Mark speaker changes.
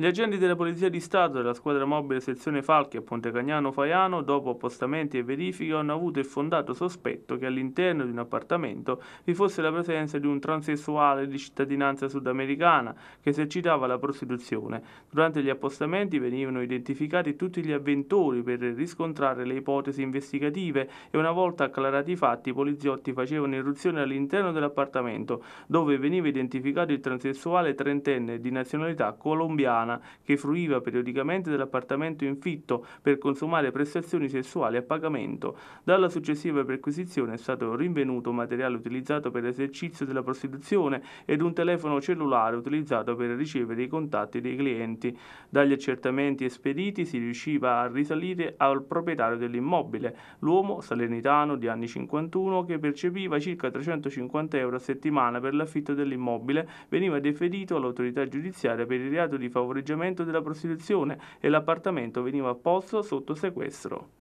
Speaker 1: Gli agenti della Polizia di Stato e della squadra mobile sezione Falchi a Pontecagnano Faiano, dopo appostamenti e verifiche, hanno avuto il fondato sospetto che all'interno di un appartamento vi fosse la presenza di un transessuale di cittadinanza sudamericana che esercitava la prostituzione. Durante gli appostamenti venivano identificati tutti gli avventori per riscontrare le ipotesi investigative e una volta acclarati i fatti i poliziotti facevano irruzione all'interno dell'appartamento dove veniva identificato il transessuale trentenne di nazionalità colombiana Fontana, che fruiva periodicamente dell'appartamento infitto per consumare prestazioni sessuali a pagamento. Dalla successiva perquisizione è stato rinvenuto materiale utilizzato per l'esercizio della prostituzione ed un telefono cellulare utilizzato per ricevere i contatti dei clienti. Dagli accertamenti espediti si riusciva a risalire al proprietario dell'immobile, l'uomo salernitano di anni 51 che percepiva circa 350 euro a settimana per l'affitto dell'immobile, veniva deferito all'autorità giudiziaria per il reato di favoreggiamento favoreggiamento della prostituzione e l'appartamento veniva posto sotto sequestro.